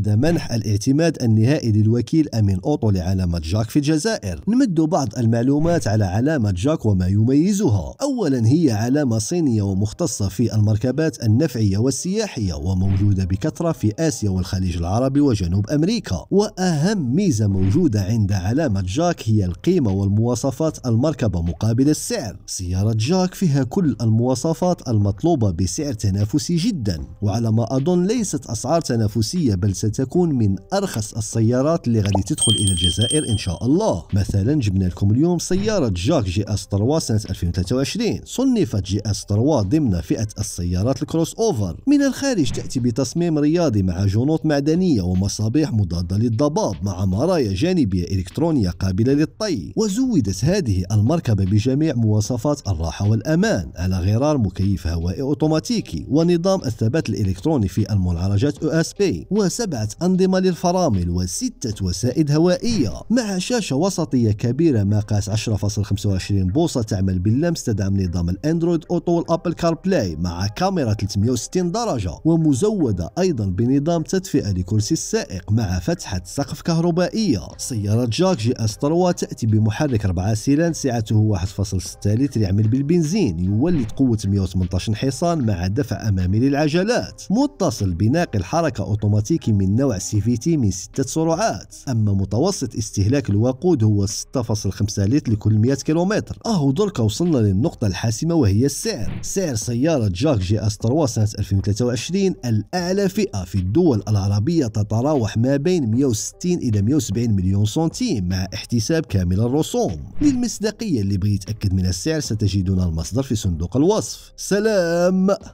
بعد منح الاعتماد النهائي للوكيل أمين أوطو لعلامة جاك في الجزائر نمد بعض المعلومات على علامة جاك وما يميزها أولا هي علامة صينية ومختصة في المركبات النفعية والسياحية وموجودة بكثرة في آسيا والخليج العربي وجنوب أمريكا وأهم ميزة موجودة عند علامة جاك هي القيمة والمواصفات المركبة مقابل السعر سيارة جاك فيها كل المواصفات المطلوبة بسعر تنافسي جدا وعلى ما أظن ليست أسعار تنافسية بل ست ستكون من أرخص السيارات اللي غادي تدخل إلى الجزائر إن شاء الله مثلا جبنا لكم اليوم سيارة جاك جي اس 3 سنة 2023 صنفت جي اس 3 ضمن فئة السيارات الكروس أوفر من الخارج تأتي بتصميم رياضي مع جنوط معدنية ومصابيح مضادة للضباب مع مرايا جانبية إلكترونية قابلة للطي وزودت هذه المركبة بجميع مواصفات الراحة والأمان على غرار مكيف هوائي أوتوماتيكي ونظام الثبات الإلكتروني في المنعرجات او اس بي وسبع أنظمة للفرامل وستة وسائد هوائية مع شاشة وسطية كبيرة مقاس 10.25 بوصة تعمل باللمس تدعم نظام الأندرويد أوتو والأبل كار بلاي مع كاميرا 360 درجة ومزودة أيضا بنظام تدفئة لكرسي السائق مع فتحة سقف كهربائية سيارة جاك جي اس 3 تأتي بمحرك 4 سيلان سعته 1.6 لتر يعمل بالبنزين يولد قوة 118 حصان مع دفع أمامي للعجلات متصل بناقل حركة أوتوماتيكي من من نوع سي في تي من ستة سرعات أما متوسط استهلاك الوقود هو 6.5 لتر لكل 100 كيلومتر أهو درك وصلنا للنقطة الحاسمة وهي السعر سعر سيارة جاك جي اس 3 سنة 2023 الأعلى فئة في الدول العربية تتراوح ما بين 160 إلى 170 مليون سنتيم مع احتساب كامل الرسوم للمصداقية اللي بغيت يتأكد من السعر ستجدون المصدر في صندوق الوصف سلام